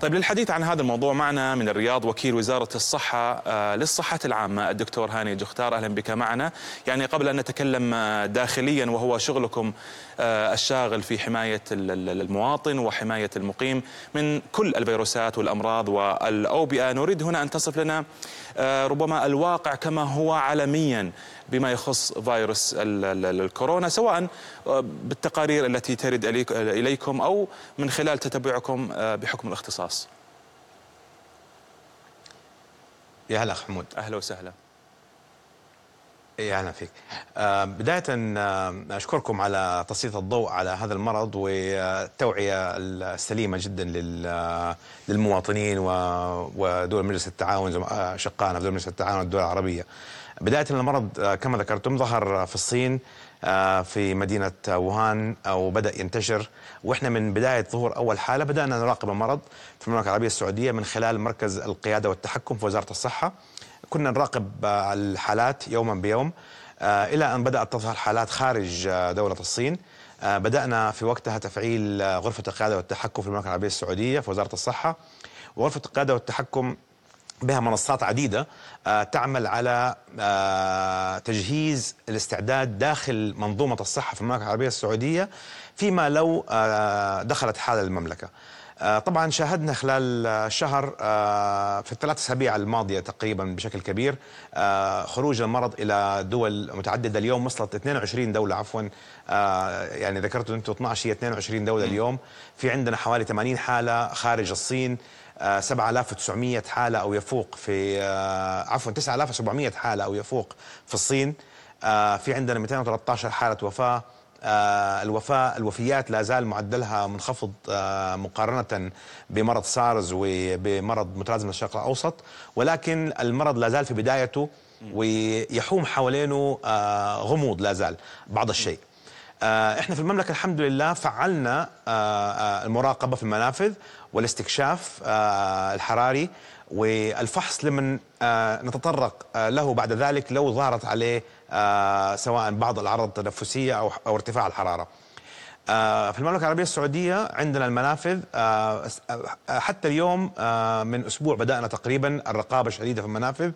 طيب للحديث عن هذا الموضوع معنا من الرياض وكيل وزارة الصحة آه، للصحة العامة الدكتور هاني جختار أهلا بك معنا يعني قبل أن نتكلم آه، داخليا وهو شغلكم آه، الشاغل في حماية المواطن وحماية المقيم من كل الفيروسات والأمراض والأوبئة نريد هنا أن تصف لنا ربما الواقع كما هو عالميا بما يخص فيروس الكورونا سواء آه، بالتقارير التي ترد اليكم او من خلال تتبعكم آه، بحكم الاختصاص. يا هلا حمود اهلا وسهلا اي اهلا فيك. بدايه اشكركم على تسليط الضوء على هذا المرض والتوعيه السليمه جدا آه، للمواطنين ودول مجلس التعاون اشقائنا آه، في دول مجلس التعاون الدول العربيه. بدايه المرض آه، كما ذكرتم ظهر في الصين في مدينة ووهان وبدأ ينتشر وإحنا من بداية ظهور أول حالة بدأنا نراقب المرض في المملكة العربية السعودية من خلال مركز القيادة والتحكم في وزارة الصحة كنا نراقب آه، الحالات يوما بيوم آه، الى ان بدات تظهر حالات خارج آه، دوله الصين بدانا في وقتها تفعيل غرفه القياده والتحكم في المملكه العربيه السعوديه في وزاره الصحه وغرفه القياده والتحكم بها منصات عديدة تعمل على تجهيز الاستعداد داخل منظومة الصحة في المملكة العربية السعودية فيما لو دخلت حالة المملكة آه، طبعا شاهدنا خلال الشهر آه، آه، في الثلاث اسابيع الماضيه تقريبا بشكل كبير خروج المرض الى دول متعدده اليوم وصلت 22 دوله عفوا يعني ذكرتوا انتم 12 هي 22 دوله اليوم في عندنا حوالي 80 حاله خارج الصين 7900 حاله او يفوق في عفوا 9700 حاله او يفوق في الصين في عندنا 213 حاله وفاه آه، الوفاة الوفيات لا زال معدلها منخفض آه، مقارنة بمرض سارز وبمرض متلازمة الشرق الأوسط ولكن المرض لا زال في بدايته ويحوم حوالينه آه، غموض لا زال بعض الشيء آه، احنا في المملكه الحمد لله فعلنا آه، آه، المراقبه في المنافذ والاستكشاف الحراري والفحص لمن نتطرق له بعد ذلك لو ظهرت عليه سواء بعض الاعراض التنفسيه او او ارتفاع الحراره. في المملكه العربيه السعوديه عندنا المنافذ حتى اليوم من اسبوع بدانا تقريبا الرقابه شديده في المنافذ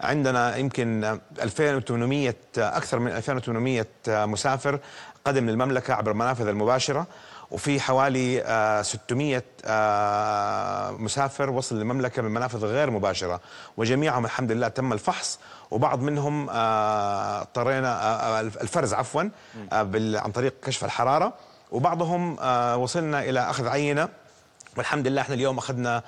عندنا يمكن 2800 اكثر من 2800 مسافر قدم للمملكة عبر المنافذ المباشرة وفي حوالي 600 آه، آه، مسافر وصل للمملكة من منافذ غير مباشرة وجميعهم الحمد لله تم الفحص وبعض منهم آه، اضطرينا الفرز عفوا عن طريق كشف الحرارة وبعضهم وصلنا إلى أخذ عينة والحمد لله احنا اليوم اخذنا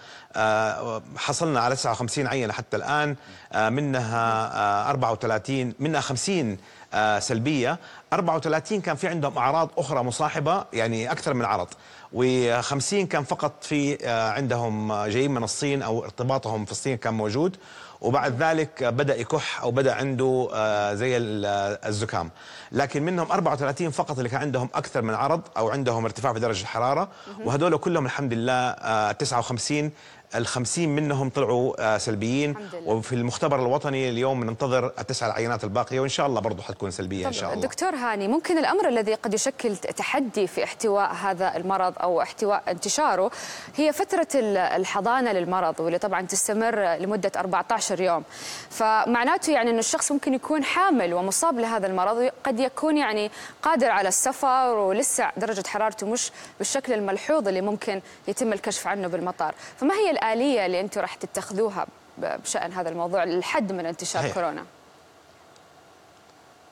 حصلنا على 59 عينه حتى الان منها 34 منها 50 آه، سلبيه 34 كان في عندهم اعراض اخرى مصاحبه يعني اكثر من عرض و50 كان فقط في آه، عندهم جايين من الصين او ارتباطهم في الصين كان موجود وبعد ذلك بدا يكح او بدا عنده آه، زي الزكام لكن منهم 34 فقط اللي كان عندهم اكثر من عرض او عندهم ارتفاع في درجه الحراره وهذول كلهم الحمد لله 59 الخمسين منهم طلعوا آه، سلبيين وفي المختبر الوطني اليوم ننتظر التسع العينات الباقية وإن شاء الله برضو حتكون سلبية إن شاء الله دكتور هاني ممكن الأمر الذي قد يشكل تحدي في احتواء هذا المرض أو احتواء انتشاره هي فترة الحضانة للمرض واللي طبعا تستمر لمدة 14 يوم فمعناته يعني أن الشخص ممكن يكون حامل ومصاب لهذا المرض قد يكون يعني قادر على السفر ولسه درجة حرارته مش بالشكل الملحوظ اللي ممكن يتم الكشف عنه بالمطار فما هي الآلية اللي أنتم راح تتخذوها بشأن هذا الموضوع للحد من انتشار هي. كورونا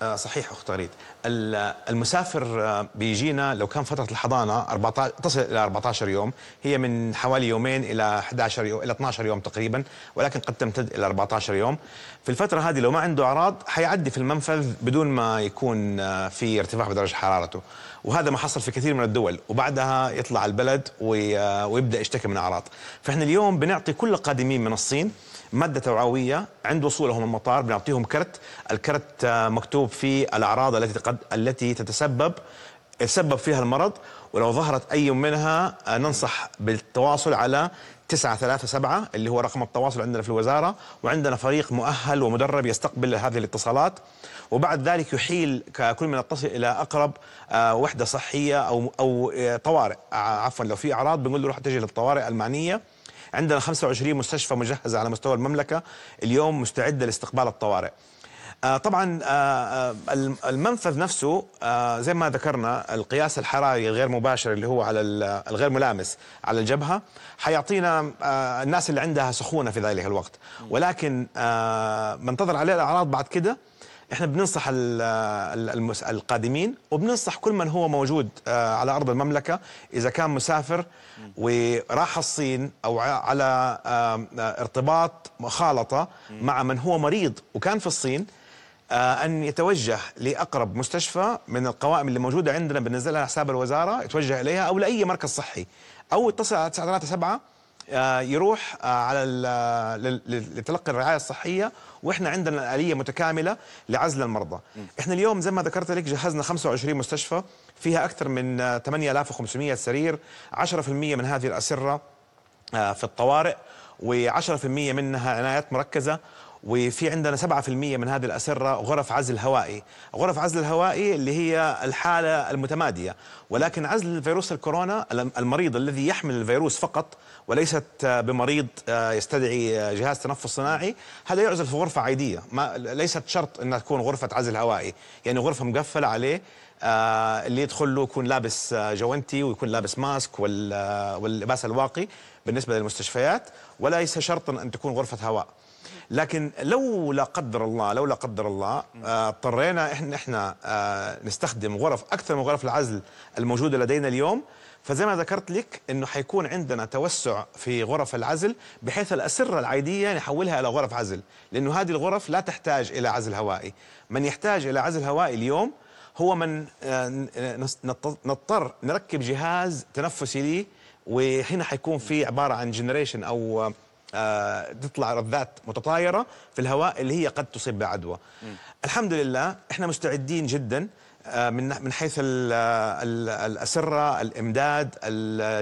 آه، صحيح اخت غريد المسافر آه، بيجينا لو كان فتره الحضانه 14 تصل الى 14 يوم هي من حوالي يومين الى 11 يوم الى 12 يوم تقريبا ولكن قد تمتد الى 14 يوم في الفتره هذه لو ما عنده اعراض حيعدي في المنفذ بدون ما يكون آه، في ارتفاع بدرجه حرارته وهذا ما حصل في كثير من الدول وبعدها يطلع البلد ويبدا يشتكي من اعراض فاحنا اليوم بنعطي كل القادمين من الصين ماده توعويه عند وصولهم المطار بنعطيهم كرت الكرت آه، مكتوب فيه الاعراض التي قد التي تتسبب تسبب فيها المرض ولو ظهرت اي منها آه، ننصح بالتواصل على 937 اللي هو رقم التواصل عندنا في الوزاره وعندنا فريق مؤهل ومدرب يستقبل هذه الاتصالات وبعد ذلك يحيل كل من اتصل الى اقرب آه، وحده صحيه او او طوارئ عفوا لو في اعراض بنقول له روح اتجه للطوارئ المعنيه عندنا 25 مستشفى مجهزة على مستوى المملكة اليوم مستعدة لاستقبال الطوارئ آه، طبعا آه، آه، المنفذ نفسه زي ما ذكرنا القياس الحراري الغير مباشر اللي هو على الغير ملامس على الجبهه حيعطينا الناس اللي عندها سخونه في ذلك الوقت ولكن منتظر عليه الاعراض بعد كده احنا بننصح القادمين وبننصح كل من هو موجود آه، على ارض المملكه اذا كان مسافر وراح الصين او على ارتباط مخالطه مع من هو مريض وكان في الصين آه، أن يتوجه لأقرب مستشفى من القوائم اللي موجودة عندنا بننزلها على حساب الوزارة يتوجه إليها أو لأي مركز صحي أو يتصل على 937 آه، يروح آه، على آه، لتلقي الرعايه الصحيه واحنا عندنا اليه متكامله لعزل المرضى احنا اليوم زي ما ذكرت لك جهزنا 25 مستشفى فيها اكثر من 8500 سرير 10% من هذه الاسره في الطوارئ و10% منها عنايات مركزه وفي عندنا 7% من هذه الأسرة غرف عزل هوائي غرف عزل الهوائي اللي هي الحالة المتمادية ولكن عزل فيروس الكورونا المريض الذي يحمل الفيروس فقط وليست بمريض آه، يستدعي آه، جهاز تنفس صناعي هذا يعزل في غرفة عادية ما ليست شرط أنها تكون غرفة عزل هوائي يعني غرفة مقفلة عليه آه، اللي يدخل له يكون لابس جوانتي ويكون لابس ماسك واللباس الواقي بالنسبة للمستشفيات وليس شرطا أن تكون غرفة هواء لكن لو لا قدر الله لو لا قدر الله آه، اضطرينا احنا احنا آه، نستخدم غرف اكثر من غرف العزل الموجوده لدينا اليوم فزي ما ذكرت لك انه حيكون عندنا توسع في غرف العزل بحيث الاسره العاديه نحولها الى غرف عزل لانه هذه الغرف لا تحتاج الى عزل هوائي من يحتاج الى عزل هوائي اليوم هو من آه، نضطر نركب جهاز تنفسي لي وهنا حيكون في عباره عن جنريشن او آه، تطلع رذات متطايره في الهواء اللي هي قد تصيب بعدوى. الحمد لله احنا مستعدين جدا آه، من من حيث الاسره، الامداد،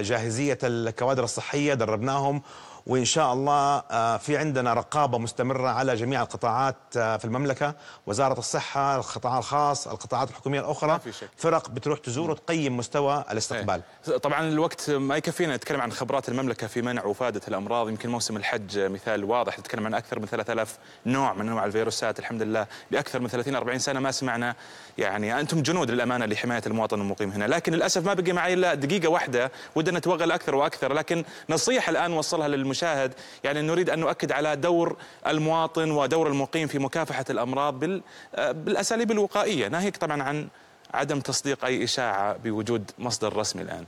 جاهزيه الكوادر الصحيه دربناهم وإن شاء الله آه، في عندنا رقابة مستمرة على جميع القطاعات آه، في المملكة وزارة الصحة القطاع الخاص القطاعات الحكومية الأخرى فرق بتروح تزور وتقيم مستوى الاستقبال هي. إيه. طبعا الوقت ما يكفينا نتكلم عن خبرات المملكة في منع وفادة الأمراض يمكن موسم الحج مثال واضح نتكلم عن أكثر من 3000 نوع من أنواع الفيروسات الحمد لله باكثر من 30 40 سنة ما سمعنا يعني أنتم جنود للأمانة لحماية المواطن المقيم هنا لكن للأسف ما بقي معي إلا دقيقة واحدة ودنا نتوغل أكثر وأكثر لكن نصيحة الآن وصلها للمش... المشاهد يعني نريد أن نؤكد على دور المواطن ودور المقيم في مكافحة الأمراض آه، بالأساليب الوقائية ناهيك طبعا عن عدم تصديق أي إشاعة بوجود مصدر رسمي الآن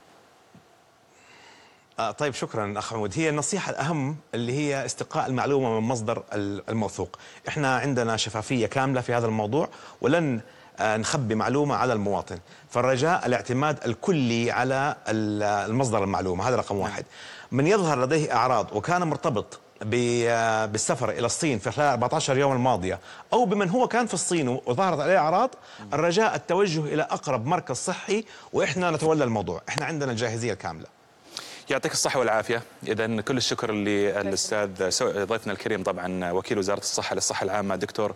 آه طيب شكرا اخ عمود هي النصيحه الاهم اللي هي استقاء المعلومه من مصدر الموثوق احنا عندنا شفافيه كامله في هذا الموضوع ولن آه، نخبي معلومة على المواطن فالرجاء الاعتماد الكلي على المصدر المعلومة هذا رقم نعم. واحد من يظهر لديه أعراض وكان مرتبط آه، بالسفر الى الصين في خلال 14 يوم الماضيه او بمن هو كان في الصين وظهرت عليه اعراض الرجاء التوجه الى اقرب مركز صحي واحنا نتولى الموضوع احنا عندنا الجاهزيه الكامله يعطيك الصحة والعافية، إذا كل الشكر للأستاذ ضيفنا الكريم طبعا وكيل وزارة الصحة للصحة العامة دكتور